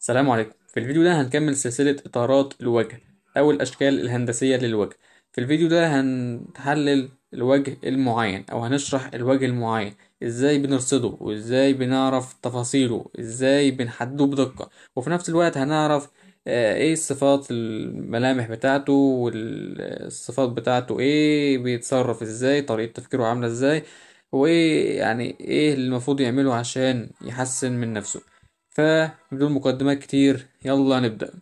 السلام عليكم في الفيديو ده هنكمل سلسلة إطارات الوجه أو الأشكال الهندسية للوجه في الفيديو ده هنحلل الوجه المعين أو هنشرح الوجه المعين إزاي بنرصده وإزاي بنعرف تفاصيله إزاي بنحدده بدقة وفي نفس الوقت هنعرف آه، ايه الصفات الملامح بتاعته والصفات بتاعته ايه بيتصرف ازاي طريقة تفكيره عاملة ازاي وايه يعني ايه اللي المفروض يعمله عشان يحسن من نفسه فبدون مقدمات كتير يلا نبدأ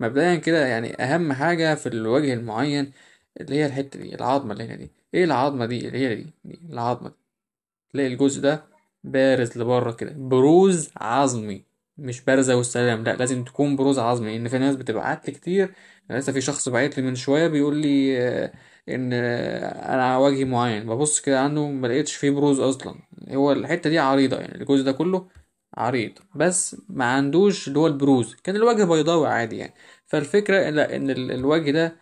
مبدئيا كده يعني أهم حاجة في الوجه المعين اللي هي الحتة دي العظمة اللي هنا دي ايه العظمة دي اللي هي دي, دي العظمة دي تلاقي الجزء ده بارز لبره كده بروز عظمي مش بارزة والسلام لا لازم تكون بروز عظمي لأن في ناس بتبعت لي كتير لسه في شخص بعت لي من شوية بيقول لي آه، إن آه، أنا وجهي معين ببص كده عنده ملقتش فيه بروز أصلا هو الحتة دي عريضة يعني الجزء ده كله عريض بس ما عندوش اللي هو البروز كان الوجه بيضاوي عادي يعني فالفكرة ان الوجه ده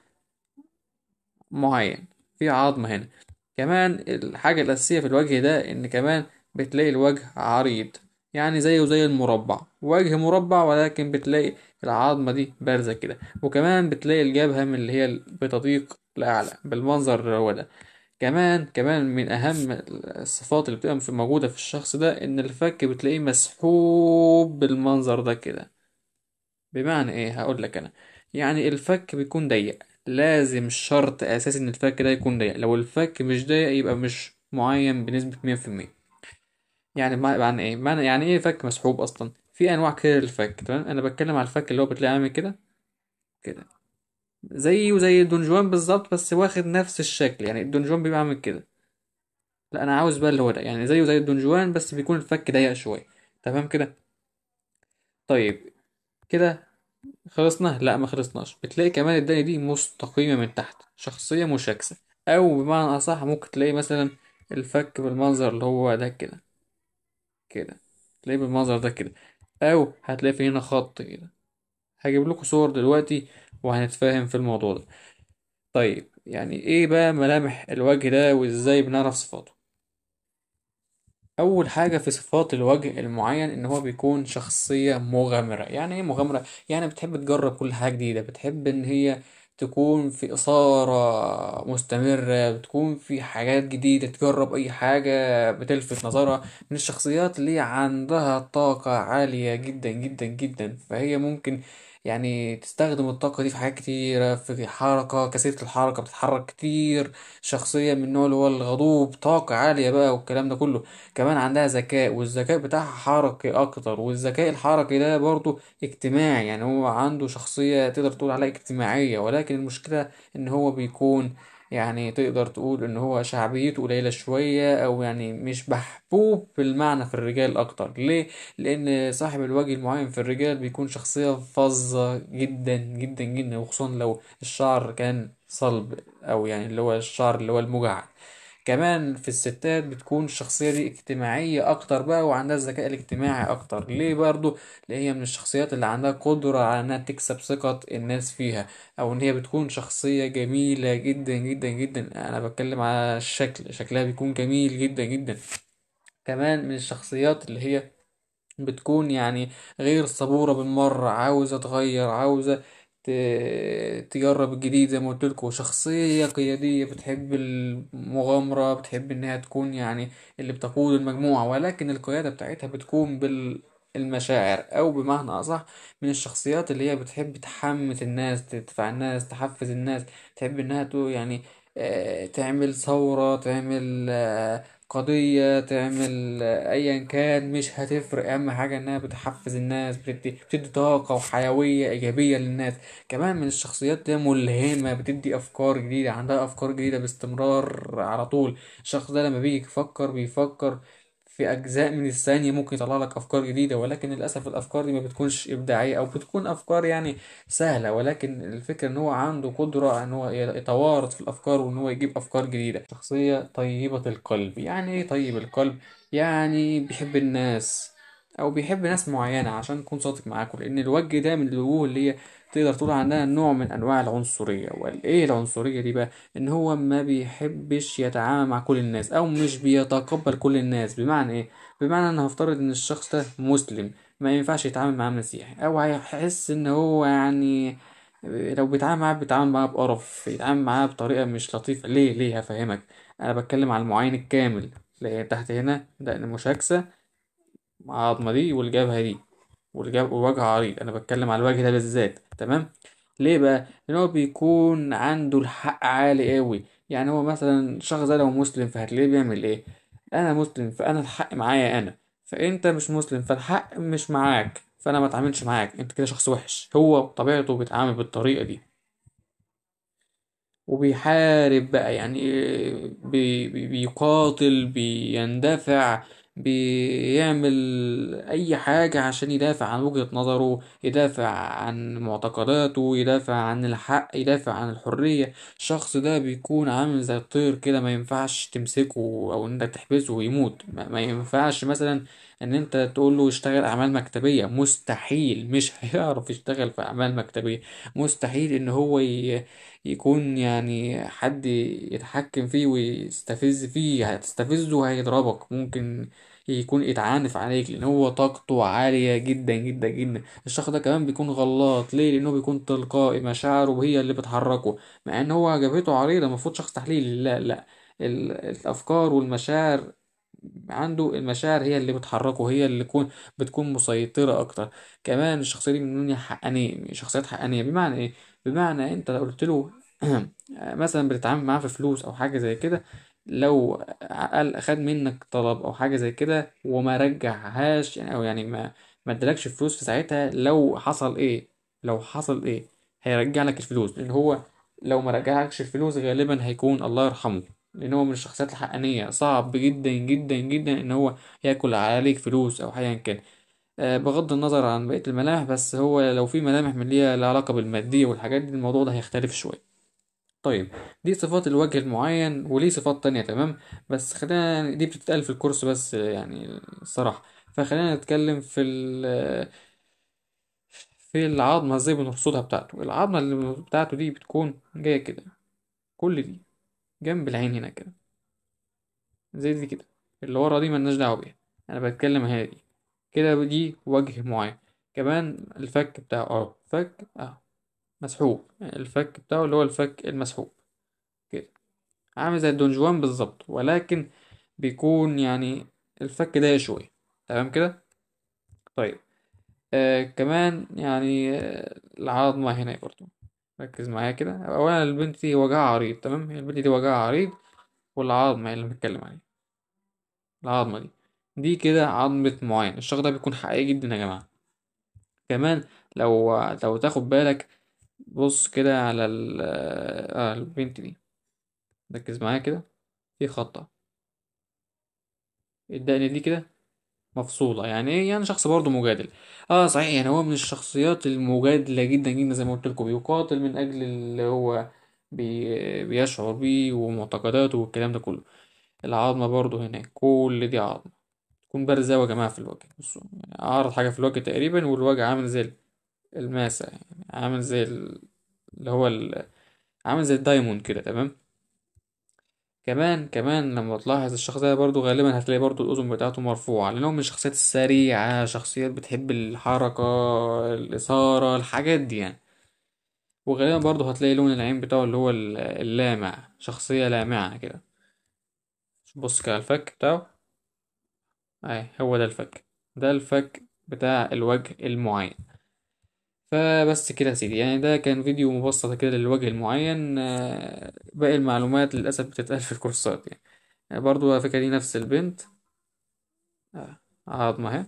معين في عظم هنا كمان الحاجة الأساسية في الوجه ده ان كمان بتلاقي الوجه عريض يعني زيه زي المربع وجه مربع ولكن بتلاقي العظمة دي بارزة كده وكمان بتلاقي الجبهة من اللي هي بتضيق لأعلى بالمنظر هو ده كمان كمان من أهم الصفات اللي بتبقى في- موجودة في الشخص ده إن الفك بتلاقيه مسحوب بالمنظر ده كده بمعنى إيه هقول لك أنا يعني الفك بيكون ضيق لازم شرط أساسي إن الفك ده يكون ضيق لو الفك مش ضيق يبقى مش معين بنسبة مية في المية يعني معنى إيه معنى يعني إيه فك مسحوب أصلا في أنواع كتير للفك تمام أنا بتكلم على الفك اللي هو بتلاقيه عامل كده كده زيه وزي الدونجوان بالظبط بس واخد نفس الشكل يعني الدونجوان بيبقى عامل كده لا انا عاوز بقى اللي هو ده يعني زيه زي الدونجوان بس بيكون الفك ضيق شويه تمام كده طيب كده خلصنا لا ما خلصناش بتلاقي كمان الدنيا دي مستقيمه من تحت شخصيه مشاكسه او بمعنى اصح ممكن تلاقي مثلا الفك بالمنظر اللي هو ده كده كده تلاقيه بالمنظر ده كده او هتلاقي في هنا خط كده هجيب لكم صور دلوقتي وهنتفاهم في الموضوع ده طيب يعني ايه بقى ملامح الوجه ده وازاي بنعرف صفاته اول حاجه في صفات الوجه المعين ان هو بيكون شخصيه مغامره يعني ايه مغامره يعني بتحب تجرب كل حاجه جديده بتحب ان هي تكون في إثارة مستمرة بتكون في حاجات جديدة تجرب أي حاجة بتلفت نظرها من الشخصيات اللي عندها طاقة عالية جدا جدا جدا فهي ممكن يعني تستخدم الطاقة دي في حاجات كتيرة في حركة كثيرة الحركة بتتحرك كتير شخصية من النوع اللي هو الغضوب طاقة عالية بقى والكلام ده كله كمان عندها ذكاء والذكاء بتاعها حركي أكتر والذكاء الحركي ده برضه اجتماعي يعني هو عنده شخصية تقدر تقول عليها اجتماعية ولكن المشكلة إن هو بيكون يعني تقدر تقول ان هو شعبيته قليلة شوية او يعني مش محبوب بالمعنى في الرجال اكتر ليه لان صاحب الوجه المعين في الرجال بيكون شخصية فظة جدا جدا جدا وخصوصا لو الشعر كان صلب او يعني اللي هو الشعر اللي هو المجعد كمان في الستات بتكون الشخصية دي اجتماعية أكتر بقى وعندها الذكاء الاجتماعي أكتر ليه برضو لأن هي من الشخصيات اللي عندها قدرة على إنها تكسب ثقة الناس فيها أو إن هي بتكون شخصية جميلة جدا جدا جدا أنا بتكلم على الشكل شكلها بيكون جميل جدا جدا كمان من الشخصيات اللي هي بتكون يعني غير صبورة بالمرة عاوزة تغير عاوزة تجرب الجديد زي ما قلت لكم شخصية قيادية بتحب المغامرة بتحب انها تكون يعني اللي بتقود المجموعة ولكن القيادة بتاعتها بتكون بالمشاعر او بمعنى اصح من الشخصيات اللي هي بتحب تحمس الناس تدفع الناس تحفز الناس تحب انها يعني تعمل ثورة تعمل آه، قضية تعمل آه، أيا كان مش هتفرق أهم حاجة إنها بتحفز الناس بتدي, بتدي طاقة وحيوية إيجابية للناس كمان من الشخصيات دي ملهمة بتدي أفكار جديدة عندها أفكار جديدة باستمرار على طول الشخص ده لما بيجي يفكر بيفكر في أجزاء من الثانية ممكن يطلع لك أفكار جديدة ولكن للأسف الأفكار دي ما بتكونش إبداعية أو بتكون أفكار يعني سهلة ولكن الفكرة إن هو عنده قدرة إن هو يتوارد في الأفكار وإن هو يجيب أفكار جديدة شخصية طيبة القلب يعني إيه طيب القلب؟ يعني بيحب الناس او بيحب ناس معينه عشان اكون صادق معاكم لان الوجه ده من الوجوه اللي هي تقدر تقول عنها نوع من انواع العنصريه وايه العنصريه دي بقى ان هو ما بيحبش يتعامل مع كل الناس او مش بيتقبل كل الناس بمعنى ايه بمعنى ان هفترض ان الشخص ده مسلم ما ينفعش يتعامل معاه مسيحي او هيحس ان هو يعني لو بيتعامل معاه بيتعامل معاه بقرف بيتعامل معاه بطريقه مش لطيفه ليه ليه هفهمك انا بتكلم على المعين الكامل تحت هنا ده مشاكسة العظمه دي والجبهه دي والجبهه ووجه عريض انا بتكلم على الوجه ده بالذات تمام ليه بقى لان هو بيكون عنده الحق عالي أوي يعني هو مثلا شخص ده لو مسلم فهتلاقيه بيعمل ايه انا مسلم فانا الحق معايا انا فانت مش مسلم فالحق مش معاك فانا ما اتعاملش معاك انت كده شخص وحش هو بطبيعته بيتعامل بالطريقه دي وبيحارب بقى يعني آه، بي بيقاتل بيندفع بيعمل أي حاجة عشان يدافع عن وجهة نظره يدافع عن معتقداته يدافع عن الحق يدافع عن الحرية الشخص ده بيكون عامل زي الطير كده ما ينفعش تمسكه أو إنك تحبسه ويموت ما ينفعش مثلا ان انت تقول له اشتغل اعمال مكتبيه مستحيل مش هيعرف يشتغل في اعمال مكتبيه مستحيل ان هو يكون يعني حد يتحكم فيه ويستفز فيه هتستفزه هيضربك ممكن يكون اتعانف عليك لان هو طاقته عاليه جدا جدا جدا الشخص ده كمان بيكون غلط ليه لانه بيكون تلقائي مشاعره هي اللي بتحركه مع ان هو جبهته عريضه المفروض شخص تحليلي لا لا الافكار والمشاعر عنده المشاعر هي اللي بتحركه هي اللي يكون بتكون مسيطرة أكتر كمان الشخصية دي من حقانية شخصيات حقانية بمعنى إيه؟ بمعنى أنت لو قلت له مثلا بتتعامل معاه في فلوس أو حاجة زي كده لو قال خد منك طلب أو حاجة زي كده وما رجعهاش يعني أو يعني ما ما ادالكش فلوس في ساعتها لو حصل إيه؟ لو حصل إيه؟ هيرجع لك الفلوس لأن هو لو ما رجعكش الفلوس غالبا هيكون الله يرحمه لان هو من الشخصيات الحقانيه صعب جدا جدا جدا ان هو ياكل عليك فلوس او ايا كان آه، بغض النظر عن بقيه الملامح بس هو لو في ملامح من ليها علاقه بالماديه والحاجات دي الموضوع ده هيختلف شويه طيب دي صفات الوجه المعين وليه صفات تانية تمام بس خلينا يعني، دي بتتقال في الكورس بس يعني الصراحة فخلينا نتكلم في ال في العظمة ازاي بنرصدها بتاعته العظمة اللي بتاعته دي بتكون جاية كده كل دي جنب العين هنا كده زي دي كده اللي ورا دي ملناش دعوه بيها انا بتكلم اهي دي كده دي وجه معين كمان الفك بتاعه اه فك اه مسحوب يعني الفك بتاعه اللي هو الفك المسحوب كده عامل زي الدونجوان بالظبط ولكن بيكون يعني الفك ده شويه تمام كده طيب آه كمان يعني آه، العظمه هنا برضو ركز معايا كده اولا البنت دي وجعها عريض تمام البنت دي وجعها عريض والعظمة اللي بنتكلم عليها العظمة دي دي كده عظمة معين الشخص ده بيكون حقيقي جدا يا جماعة كمان لو لو تاخد بالك بص كده على ال آه البنت دي ركز معايا كده في خطة الدقن دي كده مفصولة يعني إيه؟ يعني شخص برضه مجادل اه صحيح يعني هو من الشخصيات المجادلة جدا جدا زي ما قلت لكم بيقاتل من اجل اللي هو بي بيشعر بيه ومعتقداته والكلام ده كله العظمة برضه هناك كل دي عظمة تكون بارزة يا جماعة في الوجه بصوا أعرض حاجة في الوجه تقريبا والوجه عامل زي الماسة يعني عامل زي اللي هو عامل زي الدايموند كده تمام كمان كمان لما تلاحظ الشخص ده برضو غالبا هتلاقي برضو الأذن بتاعته مرفوعة لأنهم من الشخصيات السريعة شخصيات بتحب الحركة الإثارة الحاجات دي يعني وغالبا برضو هتلاقي لون العين بتاعه اللي هو اللامع شخصية لامعة كده بص كده الفك بتاعه أهي هو ده الفك ده الفك بتاع الوجه المعين فبس كده يا سيدي يعني ده كان فيديو مبسط كده للوجه المعين آه، باقي المعلومات للأسف بتتقال في الكورسات يعني آه، برضو فكرة دي نفس البنت عظمة آه، اهي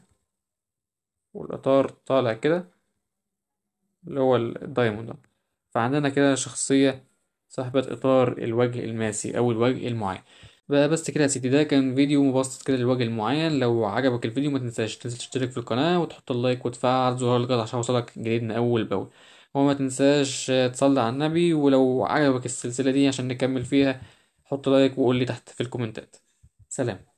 والإطار طالع كده اللي هو الدايموند ده. فعندنا كده شخصية صاحبة إطار الوجه الماسي أو الوجه المعين بس كده يا سيدي ده كان فيديو مبسط كده للوجه المعين لو عجبك الفيديو ما تنساش تشترك في القناة وتحط اللايك وتفعل زرار الجرس عشان يوصلك جديدنا أول بأول وما تنساش تصلي على النبي ولو عجبك السلسلة دي عشان نكمل فيها حط لايك وقول لي تحت في الكومنتات سلام